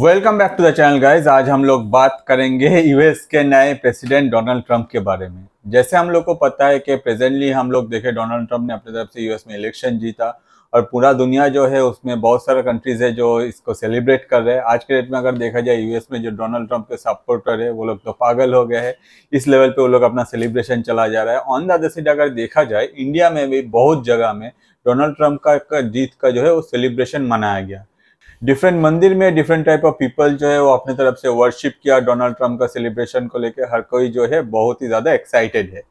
welcome back to the channel guys आज हम लोग बात करेंगे यूएस के नए प्रेसिडेंट डोनाल्ड ट्रंप के बारे में जैसे हम लोग को पता है कि प्रेजेंटली हम लोग देखे डोनाल्ड ट्रंप ने अपनी तरफ से यूएस में इलेक्शन जीता और पूरा दुनिया जो है उसमें बहुत सारे कंट्रीज है जो इसको सेलिब्रेट कर रहे हैं आज के डेट में अगर देखा जाए यूएस में जो डोनाल्ड ट्रंप के सपोर्टर है वो लोग तो पागल हो गए हैं इस लेवल पे वो लोग अपना सेलिब्रेशन चला जा रहा है ऑन द अदर साइड अगर देखा जाए इंडिया में भी बहुत जगह में डोनाल्ड ट्रंप का जीत का जो है वो सेलिब्रेशन मनाया गया डिफरेंट मंदिर में डिफरेंट टाइप ऑफ पीपल जो है वो अपने तरफ से वर्शिप किया डोनाल्ड ट्रम्प का सेलिब्रेशन को लेकर हर कोई जो है बहुत ही ज़्यादा एक्साइटेड है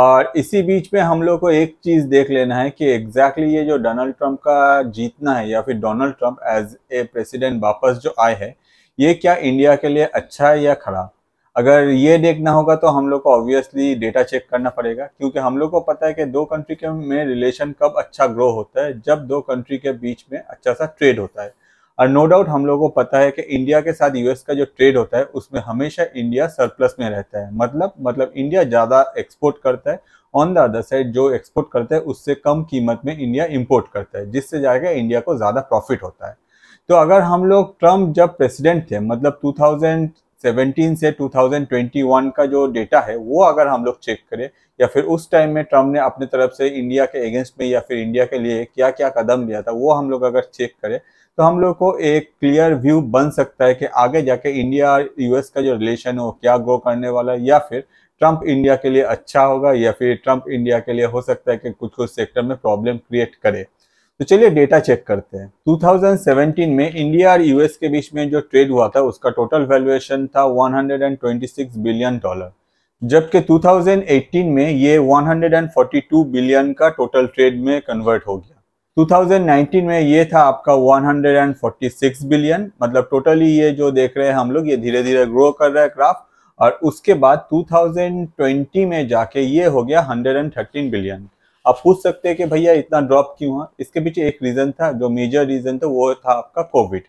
और इसी बीच में हम लोग को एक चीज़ देख लेना है कि एग्जैक्टली exactly ये जो डोनाल्ड ट्रम्प का जीतना है या फिर Donald Trump as a president वापस जो आए हैं ये क्या इंडिया के लिए अच्छा है या खराब अगर ये देखना होगा तो हम लोग को ऑब्वियसली डेटा चेक करना पड़ेगा क्योंकि हम लोग को पता है कि दो कंट्री के में रिलेशन कब अच्छा ग्रो होता है जब दो कंट्री के बीच में अच्छा सा ट्रेड होता है और नो डाउट हम लोगों को पता है कि इंडिया के साथ यूएस का जो ट्रेड होता है उसमें हमेशा इंडिया सरप्लस में रहता है मतलब मतलब इंडिया ज़्यादा एक्सपोर्ट करता है ऑन द अदर साइड जो एक्सपोर्ट करता है उससे कम कीमत में इंडिया इम्पोर्ट करता है जिससे जाएगा इंडिया को ज़्यादा प्रॉफिट होता है तो अगर हम लोग ट्रम्प जब प्रेसिडेंट थे मतलब 2017 से 2021 का जो डेटा है वो अगर हम लोग चेक करें या फिर उस टाइम में ट्रम्प ने अपनी तरफ से इंडिया के अगेंस्ट में या फिर इंडिया के लिए क्या क्या कदम लिया था वो हम लोग अगर चेक करें तो हम लोग को एक क्लियर व्यू बन सकता है कि आगे जाके इंडिया और यूएस का जो रिलेशन है वो क्या ग्रो करने वाला है या फिर ट्रम्प इंडिया के लिए अच्छा होगा या फिर ट्रम्प इंडिया के लिए हो सकता है कि कुछ कुछ सेक्टर में प्रॉब्लम क्रिएट करे तो चलिए डेटा चेक करते हैं 2017 में इंडिया और यूएस के बीच में जो ट्रेड हुआ था उसका टोटल वैल्यूएशन था 126 बिलियन डॉलर जबकि 2018 में ये 142 बिलियन का टोटल ट्रेड में कन्वर्ट हो गया 2019 में ये था आपका 146 बिलियन मतलब टोटली ये जो देख रहे हैं हम लोग ये धीरे धीरे ग्रो कर रहा है ग्राफ और उसके बाद 2020 में जाके ये हो गया 113 बिलियन आप पूछ सकते हैं कि भैया इतना ड्रॉप क्यों है इसके पीछे एक रीज़न था जो मेजर रीज़न था वो था आपका कोविड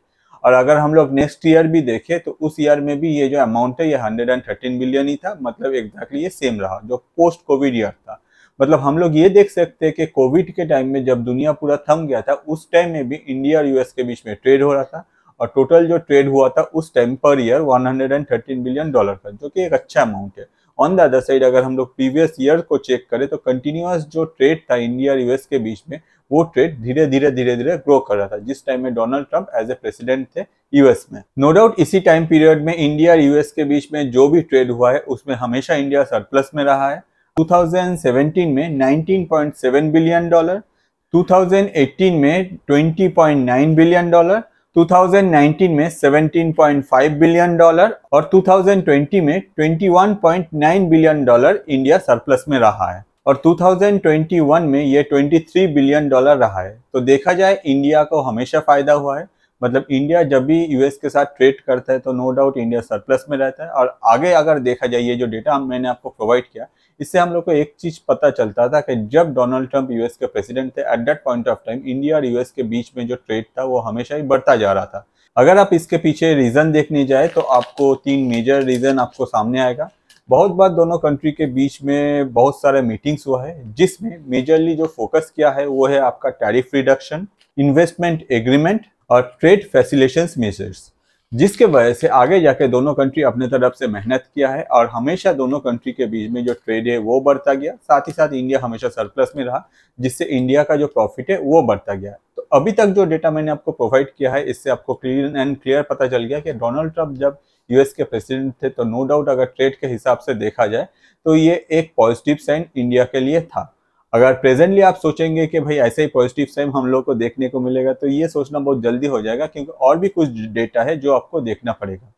और अगर हम लोग नेक्स्ट ईयर भी देखें तो उस ईयर में भी ये जो अमाउंट है ये 113 बिलियन ही था मतलब एग्जैक्टली exactly ये सेम रहा जो पोस्ट कोविड ईयर था मतलब हम लोग ये देख सकते हैं कि कोविड के टाइम में जब दुनिया पूरा थम गया था उस टाइम में भी इंडिया और यूएस के बीच में ट्रेड हो रहा था और टोटल जो ट्रेड हुआ था उस time per year 113 billion dollar का जो कि एक अच्छा अमाउंट है ऑन द अदर साइड अगर हम लोग प्रीवियस ईयर को चेक करें तो कंटिन्यूस जो ट्रेड था इंडिया और यूएस के बीच में वो ट्रेड धीरे धीरे धीरे धीरे ग्रो कर रहा था जिस टाइम में Donald Trump as a president थे यूएस में नो no डाउट इसी टाइम पीरियड में इंडिया और यूएस के बीच में जो भी ट्रेड हुआ है उसमें हमेशा इंडिया सरप्लस में रहा है 2017 में 19.7 बिलियन डॉलर 2018 में 20.9 बिलियन डॉलर 2019 में 17.5 बिलियन डॉलर और 2020 में 21.9 बिलियन डॉलर इंडिया सरप्लस में रहा है और 2021 में ये 23 बिलियन डॉलर रहा है तो देखा जाए इंडिया को हमेशा फायदा हुआ है मतलब इंडिया जब भी यूएस के साथ ट्रेड करता है तो नो डाउट इंडिया सरप्लस में रहता है और आगे अगर देखा जाए ये जो डेटा मैंने आपको प्रोवाइड किया इससे हम लोग को एक चीज़ पता चलता था कि जब डोनाल्ड ट्रंप यूएस के प्रेसिडेंट थे at that point of time India और यूएस के बीच में जो ट्रेड था वो हमेशा ही बढ़ता जा रहा था अगर आप इसके पीछे रीज़न देखने जाए तो आपको तीन मेजर रीज़न आपको सामने आएगा बहुत बार दोनों कंट्री के बीच में बहुत सारे मीटिंग्स हुआ है जिसमें मेजरली जो फोकस किया है वो है आपका टैरिफ रिडक्शन इन्वेस्टमेंट एग्रीमेंट और ट्रेड फैसिलेशन मेजर्स जिसके वजह से आगे जाके दोनों कंट्री अपने तरफ से मेहनत किया है और हमेशा दोनों कंट्री के बीच में जो ट्रेड है वो बढ़ता गया साथ ही साथ इंडिया हमेशा सरप्लस में रहा जिससे इंडिया का जो प्रॉफिट है वो बढ़ता गया तो अभी तक जो डेटा मैंने आपको प्रोवाइड किया है इससे आपको क्लियर एंड क्लियर पता चल गया कि डोनाल्ड ट्रंप जब यूएस के प्रेसिडेंट थे तो नो डाउट अगर ट्रेड के हिसाब से देखा जाए तो ये एक पॉजिटिव साइन इंडिया के लिए था अगर प्रेजेंटली आप सोचेंगे कि भाई ऐसे ही पॉजिटिव सेम हम लोग को देखने को मिलेगा तो ये सोचना बहुत जल्दी हो जाएगा क्योंकि और भी कुछ डेटा है जो आपको देखना पड़ेगा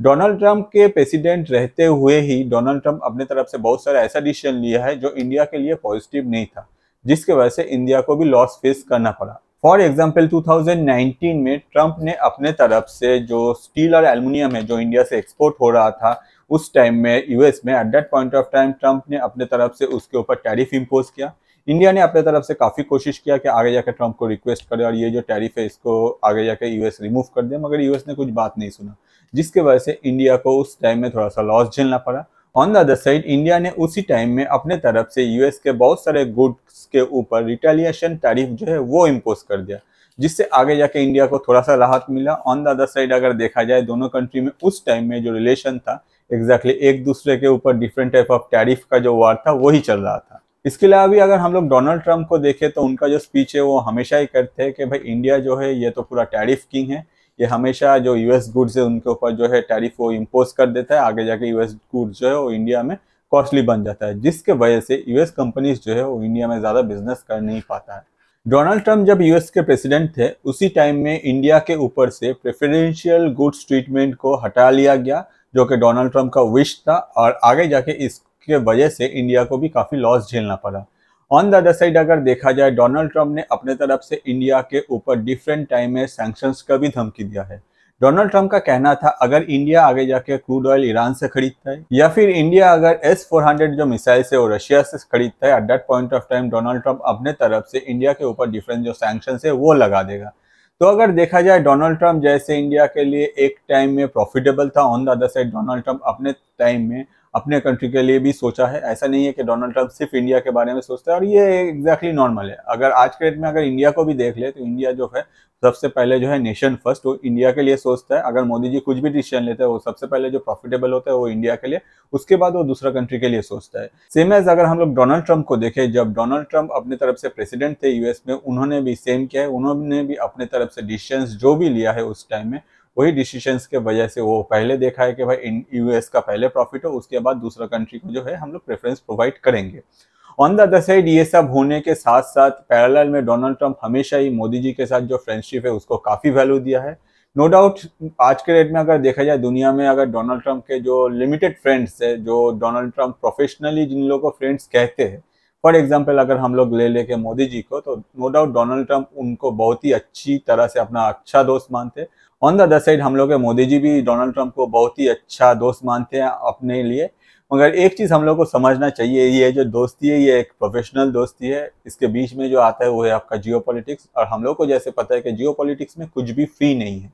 डोनाल्ड ट्रंप के प्रेसिडेंट रहते हुए ही डोनाल्ड ट्रंप अपने तरफ से बहुत सारा ऐसा डिसीजन लिया है जो इंडिया के लिए पॉजिटिव नहीं था जिसके वजह से इंडिया को भी लॉस फेस करना पड़ा फॉर एग्जाम्पल 2019 में ट्रंप ने अपने तरफ से जो स्टील और एलमिनियम है जो इंडिया से एक्सपोर्ट हो रहा था उस टाइम में यूएस में at that point of time Trump ने अपने तरफ से उसके ऊपर टैरिफ इम्पोज किया इंडिया ने अपने तरफ से काफ़ी कोशिश किया कि आगे जाकर ट्रंप को रिक्वेस्ट करे और ये जो टैरिफ है इसको आगे जाकर यूएस रिमूव कर दे मगर यूएस ने कुछ बात नहीं सुना जिसके वजह से इंडिया को उस टाइम में थोड़ा सा लॉस झेलना पड़ा on the other side India ने उसी टाइम में अपने तरफ से यूएस के बहुत सारे गुड्स के ऊपर रिटेलिएशन टैरिफ जो है वो इम्पोज कर दिया जिससे आगे जाके इंडिया को थोड़ा सा राहत मिला ऑन द अदर साइड अगर देखा जाए दोनों कंट्री में उस टाइम में जो रिलेशन था एग्जैक्टली exactly एक दूसरे के ऊपर डिफरेंट टाइप ऑफ टैरिफ का जो वार था वही चल रहा था इसके अलावा भी अगर हम लोग डोनाल्ड ट्रंप को देखें तो उनका जो स्पीच है वो हमेशा ही करते हैं कि भाई इंडिया जो है ये तो पूरा टैरिफ किंग है ये हमेशा जो यूएस गुड्स है उनके ऊपर जो है टैरिफ वो इम्पोज कर देता है आगे जाके यूएस गुड्स जो है वो इंडिया में कॉस्टली बन जाता है जिसके वजह से यूएस कंपनीज जो है वो इंडिया में ज़्यादा बिजनेस कर नहीं पाता है डोनाल्ड ट्रंप जब यूएस के प्रेसिडेंट थे उसी टाइम में इंडिया के ऊपर से प्रेफरेंशियल गुड्स ट्रीटमेंट को हटा लिया गया जो कि डोनाल्ड ट्रंप का विश था और आगे जाके इस के वजह से इंडिया को भी काफ़ी लॉस झेलना पड़ा ऑन द अदर साइड अगर देखा जाए डोनाल्ड ट्रंप ने अपने तरफ से इंडिया के ऊपर डिफरेंट टाइम में सैंक्शंस का भी धमकी दिया है डोनाल्ड ट्रंप का कहना था अगर इंडिया आगे जाके क्रूड ऑयल ईरान से खरीदता है या फिर इंडिया अगर एस 400 जो मिसाइल से वो रशिया से खरीदता है at that point of time Donald Trump अपने तरफ से इंडिया के ऊपर डिफरेंट जो सैंक्शन है वो लगा देगा तो अगर देखा जाए डोनाल्ड ट्रंप जैसे इंडिया के लिए एक टाइम में प्रॉफिटेबल था on the other side Donald Trump अपने टाइम में अपने कंट्री के लिए भी सोचा है ऐसा नहीं है कि डोनाल्ड ट्रंप सिर्फ इंडिया के बारे में सोचता है और ये एग्जैक्टली exactly नॉर्मल है अगर आज के डेट में अगर इंडिया को भी देख ले तो इंडिया जो है सबसे पहले जो है नेशन फर्स्ट वो इंडिया के लिए सोचता है अगर मोदी जी कुछ भी डिसीजन लेते हैं वो सबसे पहले जो प्रॉफिटेबल होता है वो इंडिया के लिए उसके बाद वो दूसरा कंट्री के लिए सोचता है सेम एज अगर हम लोग डोनाल्ड ट्रंप को देखें जब डोनाल्ड ट्रंप अपने तरफ से प्रेसिडेंट थे यूएस में उन्होंने भी सेम किया है उन्होंने भी अपने तरफ से डिसीजन जो भी लिया है उस टाइम में वही डिसीशंस के वजह से वो पहले देखा है कि भाई यूएस का पहले प्रॉफिट हो उसके बाद दूसरा कंट्री को जो है हम लोग प्रेफरेंस प्रोवाइड करेंगे ऑन द अदर साइड ये सब होने के साथ साथ पैरेलल में डोनाल्ड ट्रंप हमेशा ही मोदी जी के साथ जो फ्रेंडशिप है उसको काफ़ी वैल्यू दिया है नो no डाउट आज के डेट में अगर देखा जाए दुनिया में अगर डोनाल्ड ट्रंप के जो लिमिटेड फ्रेंड्स है जो डोनाल्ड ट्रंप प्रोफेशनली जिन लोगों को फ्रेंड्स कहते हैं फॉर एग्जाम्पल अगर हम लोग ले लेके मोदी जी को तो नो डाउट डोनाल्ड ट्रंप उनको बहुत ही अच्छी तरह से अपना अच्छा दोस्त मानते ऑन द अदर साइड हम लोग मोदी जी भी डोनाल्ड ट्रंप को बहुत ही अच्छा दोस्त मानते हैं अपने लिए मगर एक चीज़ हम लोग को समझना चाहिए ये जो दोस्ती है ये एक प्रोफेशनल दोस्ती है इसके बीच में जो आता है वो है आपका जियो और हम लोग को जैसे पता है कि जियो में कुछ भी फ्री नहीं है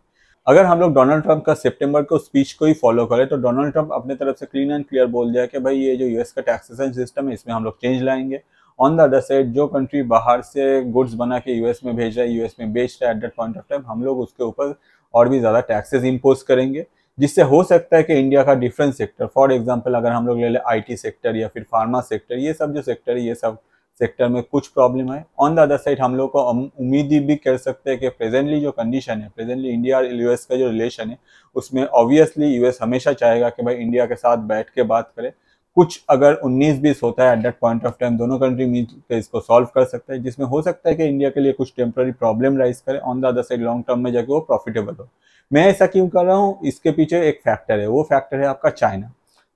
अगर हम लोग डोनाल्ड ट्रंप का सितंबर को स्पीच को ही फॉलो करें तो डोनाल्ड ट्रंप अपने तरफ से क्लीन एंड क्लियर बोल दिया कि भाई ये जो यूएस का टैक्सेशन सिस्टम है इसमें हम लोग चेंज लाएंगे ऑन द अदर साइड जो कंट्री बाहर से गुड्स बना के यूएस में भेज रहा है यूएस में बेच रहा है एट पॉइंट ऑफ टाइम हम लोग उसके ऊपर और भी ज़्यादा टैक्सेस इम्पोज करेंगे जिससे हो सकता है कि इंडिया का डिफरेंट सेक्टर फॉर एग्जाम्पल अगर हम लोग ले लें आई सेक्टर या फिर फार्मा सेक्टर ये सब जो सेक्टर है ये सब सेक्टर में कुछ प्रॉब्लम है ऑन द अदर साइड हम लोग को उम्मीद भी कर सकते हैं कि प्रेजेंटली जो कंडीशन है प्रेजेंटली इंडिया और यूएस का जो रिलेशन है उसमें ऑब्वियसली यूएस हमेशा चाहेगा कि भाई इंडिया के साथ बैठ के बात करें कुछ अगर 19 बीस होता है at that point of time दोनों कंट्री मिल के इसको सॉल्व कर सकते हैं जिसमें हो सकता है कि इंडिया के लिए कुछ टेम्प्ररी प्रॉब्लम राइज करे on the other side long term में जाके वो प्रॉफिटेबल हो मैं ऐसा क्यों कर रहा हूँ इसके पीछे एक फैक्टर है वो फैक्टर है आपका चाइना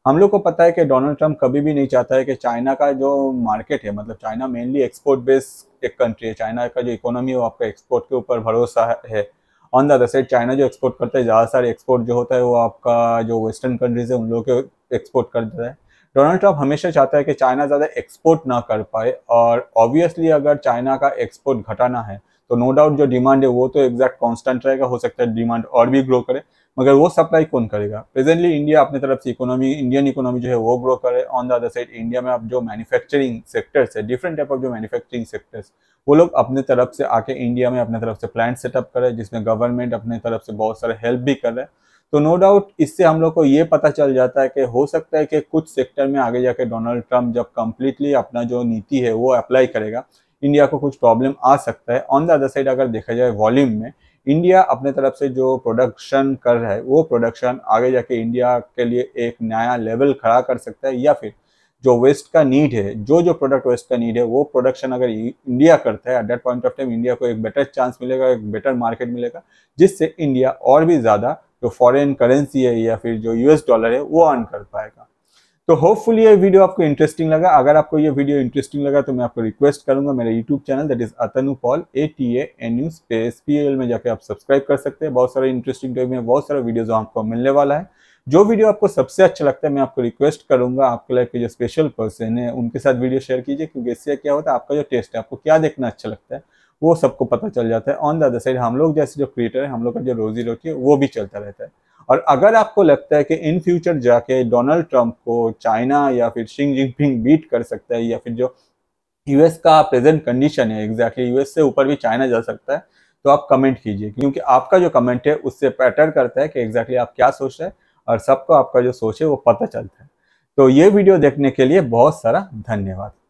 हम लोग को पता है कि डोनाल्ड ट्रंप कभी भी नहीं चाहता है कि चाइना का जो मार्केट है मतलब चाइना मेनली एक्सपोर्ट बेस्ड एक कंट्री है चाइना का जो इकोनॉमी है वो आपका एक्सपोर्ट के ऊपर भरोसा है on the other side China जो एक्सपोर्ट करता है ज़्यादा सारे एक्सपोर्ट जो होता है वो आपका जो वेस्टर्न कंट्रीज है उन लोगों के एक्सपोर्ट कर देता है डोनाल्ड ट्रंप हमेशा चाहता है कि चाइना ज़्यादा एक्सपोर्ट ना कर पाए और ऑब्वियसली अगर चाइना का एक्सपोर्ट घटाना है तो नो डाउट जो डिमांड है वो तो एग्जैक्ट कांस्टेंट रहेगा हो सकता है डिमांड और भी ग्रो करे मगर वो सप्लाई कौन करेगा प्रेजेंटली इंडिया अपने तरफ से इकोनॉमी इंडियन इकोनॉमी जो है वो ग्रो करे on the other side India में अब जो मैन्युफैक्चरिंग सेक्टर्स है डिफरेंट टाइप ऑफ जो मैन्युफैक्चरिंग सेक्टर्स वो लोग अपने तरफ से आके इंडिया में अपने तरफ से प्लांट सेटअप करे जिसमें गवर्नमेंट अपने तरफ से बहुत सारे हेल्प भी कर रहे तो नो डाउट इससे हम लोग को ये पता चल जाता है कि हो सकता है कि कुछ सेक्टर में आगे जाके डोनाल्ड ट्रंप जब कम्प्लीटली अपना जो नीति है वो अप्लाई करेगा इंडिया को कुछ प्रॉब्लम आ सकता है ऑन द अदर साइड अगर देखा जाए वॉल्यूम में इंडिया अपने तरफ से जो प्रोडक्शन कर रहा है वो प्रोडक्शन आगे जाके इंडिया के लिए एक नया लेवल खड़ा कर सकता है या फिर जो वेस्ट का नीड है जो जो प्रोडक्ट वेस्ट का नीड है वो प्रोडक्शन अगर इंडिया करता है at that point of time India को एक बेटर चांस मिलेगा एक बेटर मार्केट मिलेगा जिससे इंडिया और भी ज़्यादा जो फॉरेन करेंसी है या फिर जो यूएस डॉलर है वो अर्न कर पाएगा तो होपफुली ये वीडियो आपको इंटरेस्टिंग लगा अगर आपको ये वीडियो इंटरेस्टिंग लगा तो मैं आपको रिक्वेस्ट करूंगा मेरा YouTube channel that is Atanu Paul A T N U space P L में जाके आप सब्सक्राइब कर सकते हैं बहुत सारे इंटरेस्टिंग टाइप में बहुत सारा वीडियो आपको मिलने वाला है जो वीडियो आपको सबसे अच्छा लगता है मैं आपको रिक्वेस्ट करूंगा आपके लाइफ के जो स्पेशल पर्सन है उनके साथ वीडियो शेयर कीजिए क्योंकि इससे क्या होता है आपका जो टेस्ट है आपको क्या देखना अच्छा लगता है वो सबको पता चल जाता है ऑन द अदर साइड हम लोग जैसे जो क्रिएटर है हम लोग का जो रोजी रोटी है वो भी चलता रहता है और अगर आपको लगता है कि इन फ्यूचर जाके डोनाल्ड ट्रंप को चाइना या फिर शिंग जिनपिंग बीट कर सकता है या फिर जो यूएस का प्रेजेंट कंडीशन है एग्जैक्टली यूएस से ऊपर भी चाइना जा सकता है तो आप कमेंट कीजिए क्योंकि आपका जो कमेंट है उससे पैटर करता है कि एग्जैक्टली आप क्या सोच रहे हैं और सबको आपका जो सोच है वो पता चलता है तो ये वीडियो देखने के लिए बहुत सारा धन्यवाद